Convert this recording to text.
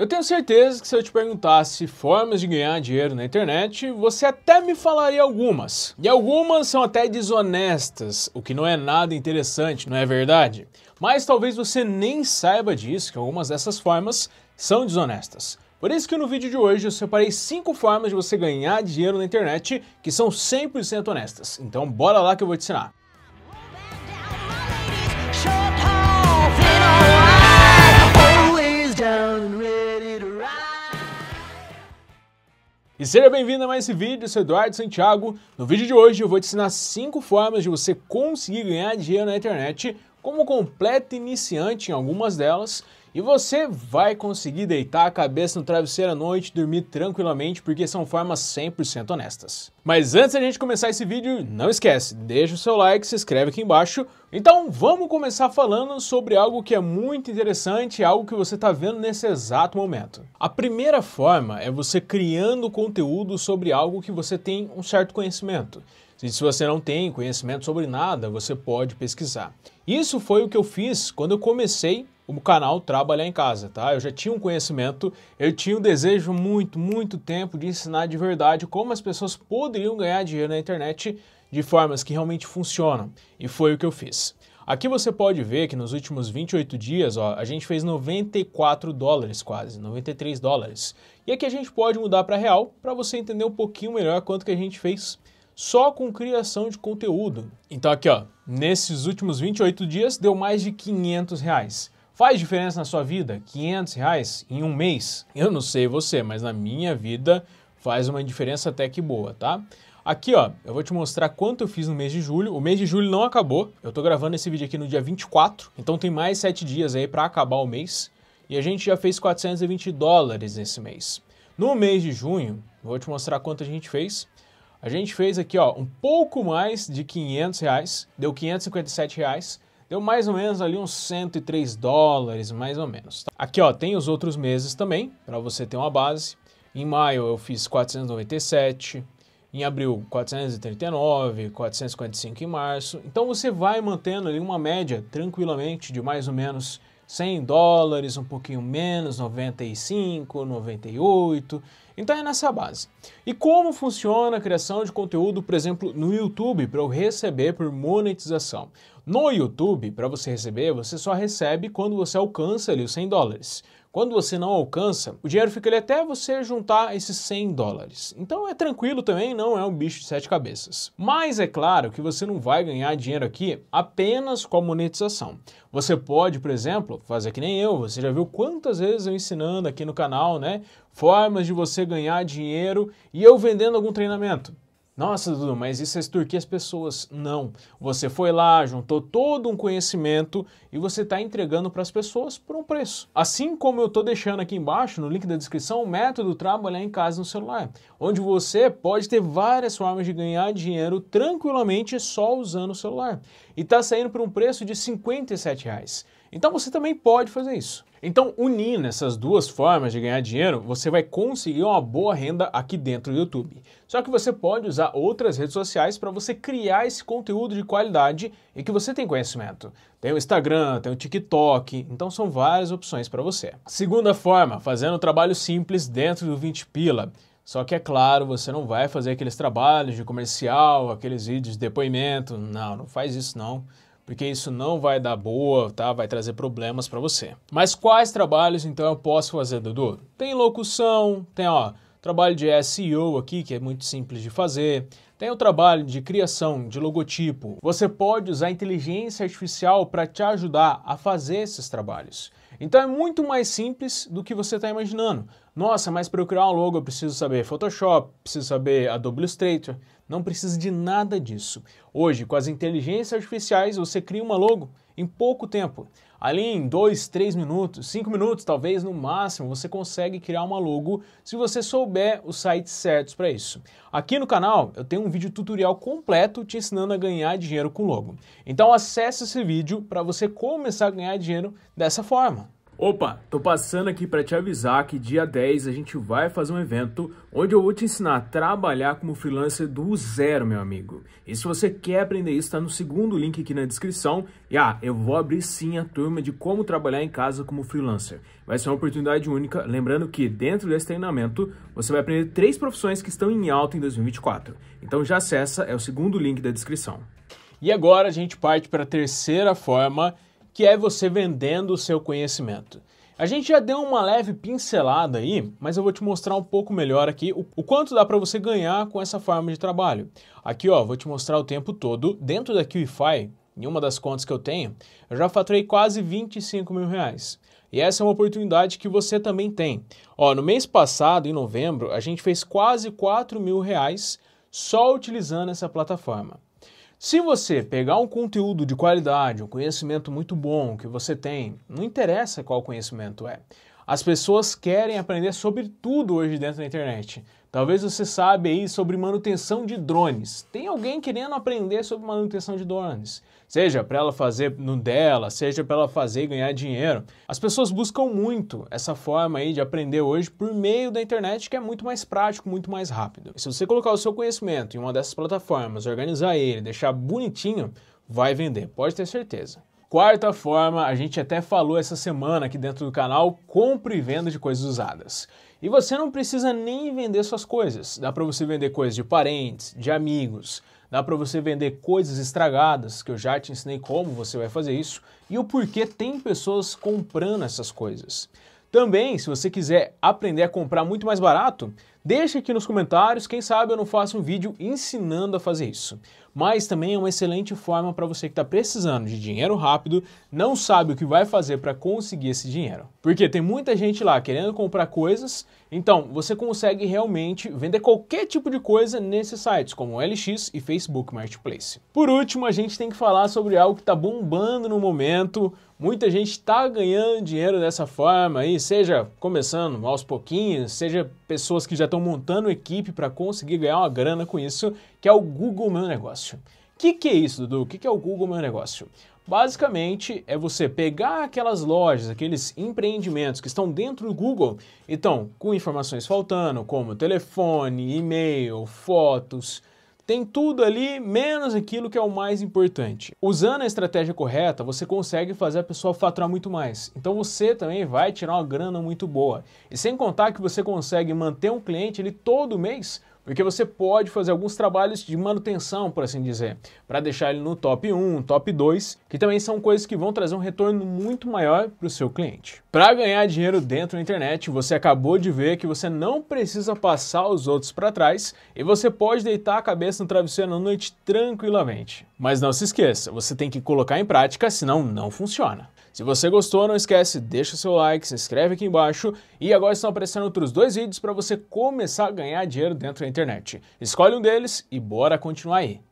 Eu tenho certeza que se eu te perguntasse formas de ganhar dinheiro na internet, você até me falaria algumas. E algumas são até desonestas, o que não é nada interessante, não é verdade? Mas talvez você nem saiba disso, que algumas dessas formas são desonestas. Por isso que no vídeo de hoje eu separei 5 formas de você ganhar dinheiro na internet que são 100% honestas. Então bora lá que eu vou te ensinar. E seja bem-vindo a mais esse vídeo, eu sou Eduardo Santiago. No vídeo de hoje eu vou te ensinar 5 formas de você conseguir ganhar dinheiro na internet como completo iniciante em algumas delas e você vai conseguir deitar a cabeça no travesseiro à noite e dormir tranquilamente, porque são formas 100% honestas. Mas antes da gente começar esse vídeo, não esquece, deixa o seu like, se inscreve aqui embaixo. Então vamos começar falando sobre algo que é muito interessante, algo que você está vendo nesse exato momento. A primeira forma é você criando conteúdo sobre algo que você tem um certo conhecimento. Se você não tem conhecimento sobre nada, você pode pesquisar. Isso foi o que eu fiz quando eu comecei o canal Trabalhar em Casa, tá? Eu já tinha um conhecimento, eu tinha um desejo muito, muito tempo de ensinar de verdade como as pessoas poderiam ganhar dinheiro na internet de formas que realmente funcionam. E foi o que eu fiz. Aqui você pode ver que nos últimos 28 dias, ó, a gente fez 94 dólares quase, 93 dólares. E aqui a gente pode mudar para real para você entender um pouquinho melhor quanto que a gente fez só com criação de conteúdo. Então aqui, ó, nesses últimos 28 dias deu mais de 500 reais. Faz diferença na sua vida? 500 reais em um mês? Eu não sei você, mas na minha vida faz uma diferença até que boa, tá? Aqui, ó, eu vou te mostrar quanto eu fiz no mês de julho. O mês de julho não acabou. Eu tô gravando esse vídeo aqui no dia 24, então tem mais 7 dias aí para acabar o mês. E a gente já fez 420 dólares nesse mês. No mês de junho, vou te mostrar quanto a gente fez. A gente fez aqui, ó, um pouco mais de 500 reais, deu 557 reais. Deu mais ou menos ali uns 103 dólares, mais ou menos. Tá? Aqui ó, tem os outros meses também, para você ter uma base. Em maio eu fiz 497, em abril 439, 455 em março. Então você vai mantendo ali uma média tranquilamente de mais ou menos 100 dólares, um pouquinho menos, 95, 98. Então é nessa base. E como funciona a criação de conteúdo, por exemplo, no YouTube para eu receber por monetização? No YouTube, para você receber, você só recebe quando você alcança ali os 100 dólares. Quando você não alcança, o dinheiro fica ali até você juntar esses 100 dólares. Então é tranquilo também, não é um bicho de sete cabeças. Mas é claro que você não vai ganhar dinheiro aqui apenas com a monetização. Você pode, por exemplo, fazer que nem eu, você já viu quantas vezes eu ensinando aqui no canal, né? Formas de você ganhar dinheiro e eu vendendo algum treinamento. Nossa, Dudu, mas isso é extorquir as pessoas. Não. Você foi lá, juntou todo um conhecimento e você está entregando para as pessoas por um preço. Assim como eu estou deixando aqui embaixo, no link da descrição, o método trabalhar em casa no celular, onde você pode ter várias formas de ganhar dinheiro tranquilamente só usando o celular. E está saindo por um preço de R$ Reais. Então você também pode fazer isso. Então, unindo essas duas formas de ganhar dinheiro, você vai conseguir uma boa renda aqui dentro do YouTube. Só que você pode usar outras redes sociais para você criar esse conteúdo de qualidade e que você tem conhecimento. Tem o Instagram, tem o TikTok, então são várias opções para você. Segunda forma, fazendo um trabalho simples dentro do 20 pila. Só que é claro, você não vai fazer aqueles trabalhos de comercial, aqueles vídeos de depoimento, não, não faz isso não porque isso não vai dar boa, tá? Vai trazer problemas para você. Mas quais trabalhos então eu posso fazer, Dudu? Tem locução, tem ó, trabalho de SEO aqui, que é muito simples de fazer. Tem o trabalho de criação de logotipo. Você pode usar inteligência artificial para te ajudar a fazer esses trabalhos. Então é muito mais simples do que você está imaginando. Nossa, mas para eu criar um logo eu preciso saber Photoshop, preciso saber Adobe Illustrator. Não precisa de nada disso. Hoje, com as inteligências artificiais, você cria uma logo em pouco tempo. Ali em 2, 3 minutos, 5 minutos talvez no máximo, você consegue criar uma logo se você souber os sites certos para isso. Aqui no canal eu tenho um vídeo tutorial completo te ensinando a ganhar dinheiro com logo. Então acesse esse vídeo para você começar a ganhar dinheiro dessa forma. Opa, tô passando aqui para te avisar que dia 10 a gente vai fazer um evento onde eu vou te ensinar a trabalhar como freelancer do zero, meu amigo. E se você quer aprender isso, tá no segundo link aqui na descrição. E ah, eu vou abrir sim a turma de como trabalhar em casa como freelancer. Vai ser uma oportunidade única, lembrando que dentro desse treinamento você vai aprender três profissões que estão em alta em 2024. Então já acessa, é o segundo link da descrição. E agora a gente parte para a terceira forma que é você vendendo o seu conhecimento. A gente já deu uma leve pincelada aí, mas eu vou te mostrar um pouco melhor aqui o, o quanto dá para você ganhar com essa forma de trabalho. Aqui, ó, vou te mostrar o tempo todo. Dentro da QIFI, em uma das contas que eu tenho, eu já faturei quase 25 mil reais. E essa é uma oportunidade que você também tem. Ó, no mês passado, em novembro, a gente fez quase 4 mil reais só utilizando essa plataforma. Se você pegar um conteúdo de qualidade, um conhecimento muito bom que você tem, não interessa qual conhecimento é. As pessoas querem aprender sobre tudo hoje dentro da internet. Talvez você saiba aí sobre manutenção de drones. Tem alguém querendo aprender sobre manutenção de drones? Seja para ela fazer no dela, seja para ela fazer e ganhar dinheiro. As pessoas buscam muito essa forma aí de aprender hoje por meio da internet, que é muito mais prático, muito mais rápido. E se você colocar o seu conhecimento em uma dessas plataformas, organizar ele, deixar bonitinho, vai vender, pode ter certeza. Quarta forma, a gente até falou essa semana aqui dentro do canal, compra e venda de coisas usadas. E você não precisa nem vender suas coisas. Dá para você vender coisas de parentes, de amigos, dá para você vender coisas estragadas, que eu já te ensinei como você vai fazer isso e o porquê tem pessoas comprando essas coisas. Também, se você quiser aprender a comprar muito mais barato, Deixe aqui nos comentários, quem sabe eu não faço um vídeo ensinando a fazer isso. Mas também é uma excelente forma para você que está precisando de dinheiro rápido, não sabe o que vai fazer para conseguir esse dinheiro. Porque tem muita gente lá querendo comprar coisas, então você consegue realmente vender qualquer tipo de coisa nesses sites, como o LX e Facebook Marketplace. Por último, a gente tem que falar sobre algo que está bombando no momento, Muita gente está ganhando dinheiro dessa forma aí, seja começando aos pouquinhos, seja pessoas que já estão montando equipe para conseguir ganhar uma grana com isso, que é o Google Meu Negócio. O que, que é isso, Dudu? O que, que é o Google Meu Negócio? Basicamente, é você pegar aquelas lojas, aqueles empreendimentos que estão dentro do Google, então, com informações faltando, como telefone, e-mail, fotos, tem tudo ali, menos aquilo que é o mais importante. Usando a estratégia correta, você consegue fazer a pessoa faturar muito mais. Então você também vai tirar uma grana muito boa. E sem contar que você consegue manter um cliente ele todo mês porque você pode fazer alguns trabalhos de manutenção, por assim dizer, para deixar ele no top 1, top 2, que também são coisas que vão trazer um retorno muito maior para o seu cliente. Para ganhar dinheiro dentro da internet, você acabou de ver que você não precisa passar os outros para trás e você pode deitar a cabeça no travesseiro na noite tranquilamente. Mas não se esqueça, você tem que colocar em prática, senão não funciona. Se você gostou, não esquece, deixa seu like, se inscreve aqui embaixo e agora estão aparecendo outros dois vídeos para você começar a ganhar dinheiro dentro da internet. Escolhe um deles e bora continuar aí.